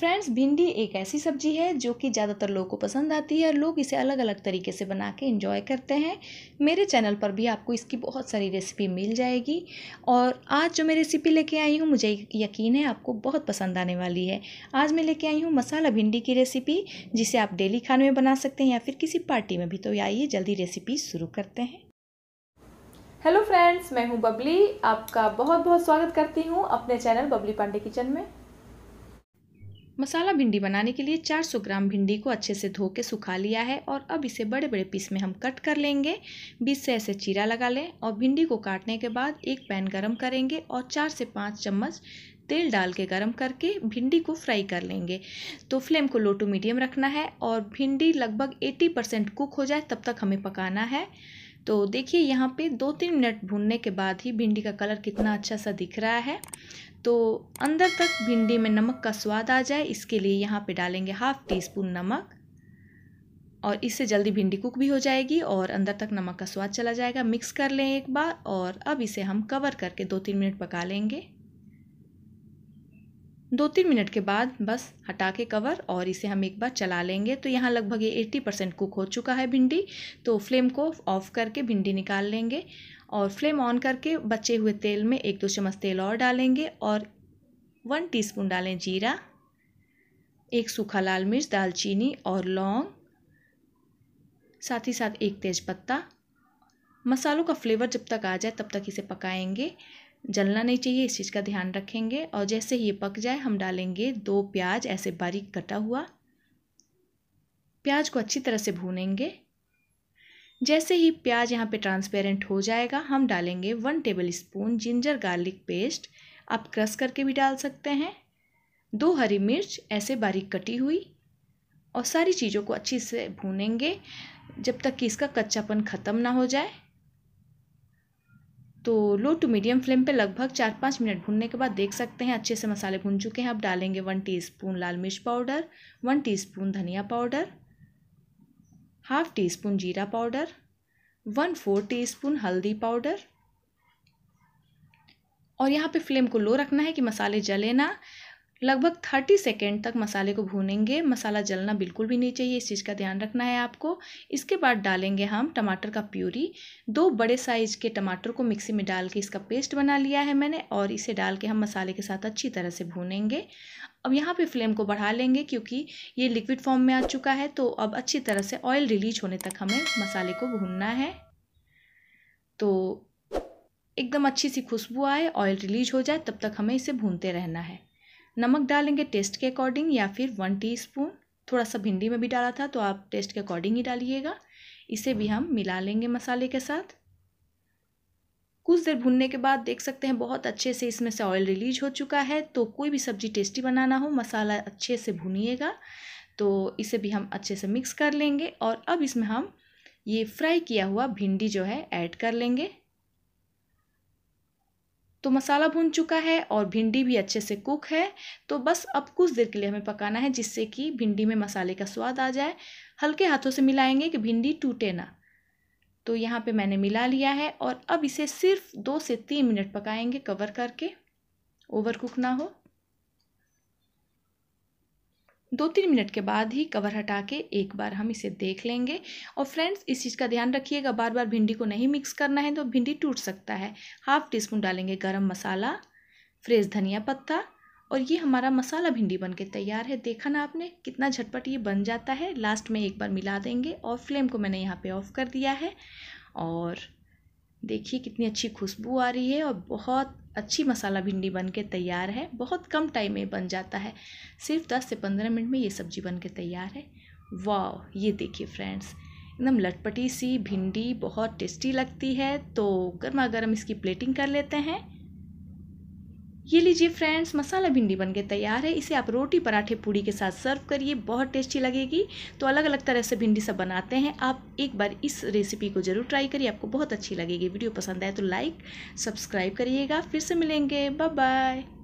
friends भिंडी एक ऐसी सब्जी है जो कि ज़्यादातर लोगों को पसंद आती है और लोग इसे अलग अलग तरीके से बना के इंजॉय करते हैं मेरे चैनल पर भी आपको इसकी बहुत सारी रेसिपी मिल जाएगी और आज जो मैं रेसिपी लेके आई हूँ मुझे यकीन है आपको बहुत पसंद आने वाली है आज मैं लेके आई हूँ मसाला भिंडी की रेसिपी जिसे आप डेली खाने में बना सकते हैं या फिर किसी पार्टी में भी तो आइए जल्दी रेसिपी शुरू करते हैं हेलो फ्रेंड्स मैं हूं बबली आपका बहुत बहुत स्वागत करती हूं अपने चैनल बबली पांडे किचन में मसाला भिंडी बनाने के लिए 400 ग्राम भिंडी को अच्छे से धो के सुखा लिया है और अब इसे बड़े बड़े पीस में हम कट कर लेंगे बीस से ऐसे चीरा लगा लें और भिंडी को काटने के बाद एक पैन गरम करेंगे और चार से पाँच चम्मच तेल डाल के गरम करके भिंडी को फ्राई कर लेंगे तो फ्लेम को लो टू मीडियम रखना है और भिंडी लगभग 80 परसेंट कुक हो जाए तब तक हमें पकाना है तो देखिए यहाँ पे दो तीन मिनट भूनने के बाद ही भिंडी का कलर कितना अच्छा सा दिख रहा है तो अंदर तक भिंडी में नमक का स्वाद आ जाए इसके लिए यहाँ पे डालेंगे हाफ़ टी स्पून नमक और इससे जल्दी भिंडी कुक भी हो जाएगी और अंदर तक नमक का स्वाद चला जाएगा मिक्स कर लें एक बार और अब इसे हम कवर करके दो तीन मिनट पका लेंगे दो तीन मिनट के बाद बस हटा के कवर और इसे हम एक बार चला लेंगे तो यहाँ लगभग ये एट्टी परसेंट कुक हो चुका है भिंडी तो फ्लेम को ऑफ़ करके भिंडी निकाल लेंगे और फ्लेम ऑन करके बचे हुए तेल में एक दो चम्मच तेल और डालेंगे और वन टीस्पून डालें जीरा एक सूखा लाल मिर्च दालचीनी और लौंग साथ ही साथ एक तेज़पत्ता मसालों का फ्लेवर जब तक आ जाए तब तक इसे पकाएंगे जलना नहीं चाहिए इस चीज़ का ध्यान रखेंगे और जैसे ही ये पक जाए हम डालेंगे दो प्याज ऐसे बारीक कटा हुआ प्याज को अच्छी तरह से भूनेंगे जैसे ही प्याज यहाँ पे ट्रांसपेरेंट हो जाएगा हम डालेंगे one tablespoon ginger garlic paste आप क्रश करके भी डाल सकते हैं दो हरी मिर्च ऐसे बारीक कटी हुई और सारी चीज़ों को अच्छी से भूनेंगे जब तक कि इसका कच्चापन ख़त्म ना हो जाए तो लो टू मीडियम फ्लेम पे लगभग चार पाँच मिनट भूनने के बाद देख सकते हैं अच्छे से मसाले भून चुके हैं अब डालेंगे वन टीस्पून लाल मिर्च पाउडर वन टीस्पून धनिया पाउडर हाफ टी स्पून जीरा powder one four teaspoon हल्दी पाउडर और यहाँ पे फ्लेम को लो रखना है कि मसाले जले ना लगभग थर्टी सेकेंड तक मसाले को भूनेंगे मसाला जलना बिल्कुल भी नहीं चाहिए इस चीज़ का ध्यान रखना है आपको इसके बाद डालेंगे हम टमाटर का प्यूरी दो बड़े साइज के टमाटर को मिक्सी में डाल के इसका पेस्ट बना लिया है मैंने और इसे डाल के हम मसाले के साथ अच्छी तरह से भूनेंगे अब यहाँ पे फ्लेम को बढ़ा लेंगे क्योंकि ये लिक्विड फॉर्म में आ चुका है तो अब अच्छी तरह से ऑयल रिलीज होने तक हमें मसाले को भूनना है तो एकदम अच्छी सी खुशबू आए ऑयल रिलीज हो जाए तब तक हमें इसे भूनते रहना है नमक डालेंगे टेस्ट के अकॉर्डिंग या फिर वन टीस्पून थोड़ा सा भिंडी में भी डाला था तो आप टेस्ट के अकॉर्डिंग ही डालिएगा इसे भी हम मिला लेंगे मसाले के साथ कुछ देर भूनने के बाद देख सकते हैं बहुत अच्छे से इसमें से ऑयल रिलीज हो चुका है तो कोई भी सब्जी टेस्टी बनाना हो मसाला अच्छे से भूनिएगा तो इसे भी हम अच्छे से मिक्स कर लेंगे और अब इसमें हम ये फ्राई किया हुआ भिंडी जो है ऐड कर लेंगे तो मसाला भुन चुका है और भिंडी भी अच्छे से कुक है तो बस अब कुछ देर के लिए हमें पकाना है जिससे कि भिंडी में मसाले का स्वाद आ जाए हल्के हाथों से मिलाएंगे कि भिंडी टूटे ना तो यहाँ पे मैंने मिला लिया है और अब इसे सिर्फ दो से तीन मिनट पकाएंगे कवर करके ओवर कुक ना हो दो तीन मिनट के बाद ही कवर हटा के एक बार हम इसे देख लेंगे और फ्रेंड्स इस चीज़ का ध्यान रखिएगा बार बार भिंडी को नहीं मिक्स करना है तो भिंडी टूट सकता है हाफ टी स्पून डालेंगे गरम मसाला फ्रेश धनिया पत्ता और ये हमारा मसाला भिंडी बन के तैयार है देखा ना आपने कितना झटपट ये बन जाता है लास्ट में एक बार मिला देंगे और फ्लेम को मैंने यहाँ पर ऑफ़ कर दिया है और देखिए कितनी अच्छी खुशबू आ रही है और बहुत अच्छी मसाला भिंडी बन के तैयार है बहुत कम टाइम में बन जाता है सिर्फ 10 से 15 मिनट में ये सब्जी बन के तैयार है वाह ये देखिए फ्रेंड्स एकदम लटपटी सी भिंडी बहुत टेस्टी लगती है तो गर्मा गर्म इसकी प्लेटिंग कर लेते हैं ये लीजिए फ्रेंड्स मसाला भिंडी बनके तैयार है इसे आप रोटी पराठे पूड़ी के साथ सर्व करिए बहुत टेस्टी लगेगी तो अलग अलग तरह से भिंडी सब बनाते हैं आप एक बार इस रेसिपी को ज़रूर ट्राई करिए आपको बहुत अच्छी लगेगी वीडियो पसंद आए तो लाइक सब्सक्राइब करिएगा फिर से मिलेंगे बाय बाय